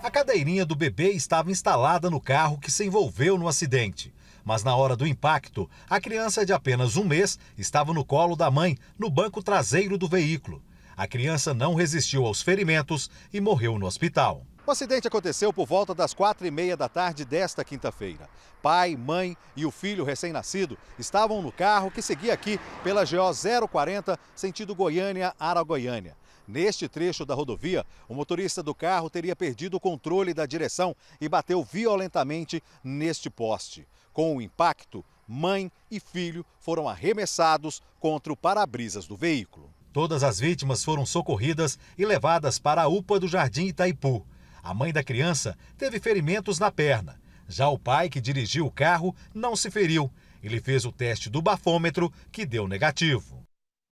A cadeirinha do bebê estava instalada no carro que se envolveu no acidente. Mas na hora do impacto, a criança de apenas um mês estava no colo da mãe, no banco traseiro do veículo. A criança não resistiu aos ferimentos e morreu no hospital. O acidente aconteceu por volta das quatro e meia da tarde desta quinta-feira. Pai, mãe e o filho recém-nascido estavam no carro que seguia aqui pela GO 040, sentido Goiânia-Aragoiânia. Neste trecho da rodovia, o motorista do carro teria perdido o controle da direção e bateu violentamente neste poste. Com o impacto, mãe e filho foram arremessados contra o para-brisas do veículo. Todas as vítimas foram socorridas e levadas para a UPA do Jardim Itaipu. A mãe da criança teve ferimentos na perna. Já o pai, que dirigiu o carro, não se feriu. Ele fez o teste do bafômetro, que deu negativo.